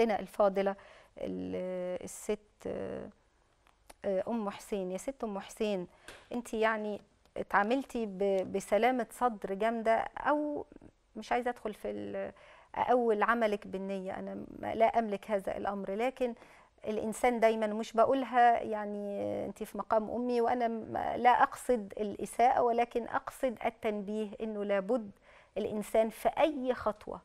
اختنا الفاضله الست آه، ام حسين يا ست ام حسين انت يعني اتعاملتي بسلامه صدر جامده او مش عايزه ادخل في اول عملك بالنيه انا لا املك هذا الامر لكن الانسان دايما مش بقولها يعني انت في مقام امي وانا لا اقصد الاساءه ولكن اقصد التنبيه انه لابد الانسان في اي خطوه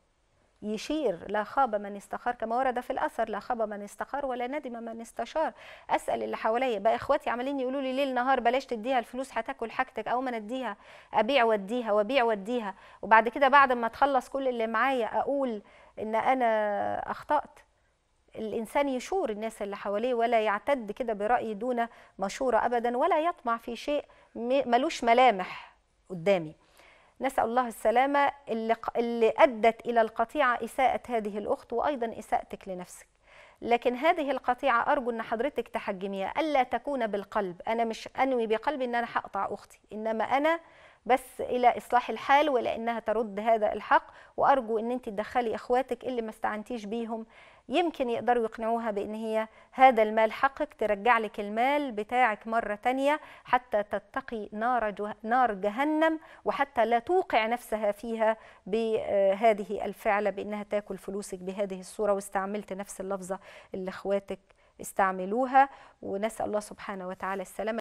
يشير لا خاب من استخار كما ورد في الأثر لا خاب من استخار ولا ندم من استشار أسأل اللي حواليا بقى إخواتي عمالين يقولوا لي ليل نهار بلاش تديها الفلوس هتاكل حاجتك أو ما نديها أبيع وأديها وأبيع وأديها وبعد كده بعد ما تخلص كل اللي معايا أقول إن أنا أخطأت الإنسان يشور الناس اللي حواليه ولا يعتد كده برأي دون مشورة أبدا ولا يطمع في شيء ملوش ملامح قدامي نسأل الله السلامة اللي, اللي أدت إلى القطيعة إساءة هذه الأخت وأيضا إساءتك لنفسك لكن هذه القطيعة أرجو أن حضرتك تحجميها ألا تكون بالقلب أنا مش أنوي بقلبي أن أنا هقطع أختي إنما أنا بس الى اصلاح الحال ولانها ترد هذا الحق وارجو ان انت تدخلي اخواتك اللي ما استعنتيش بيهم يمكن يقدروا يقنعوها بان هي هذا المال حقك ترجع لك المال بتاعك مره تانية حتى تتقي نار نار جهنم وحتى لا توقع نفسها فيها بهذه الفعله بانها تاكل فلوسك بهذه الصوره واستعملت نفس اللفظه اللي اخواتك استعملوها ونسال الله سبحانه وتعالى السلامه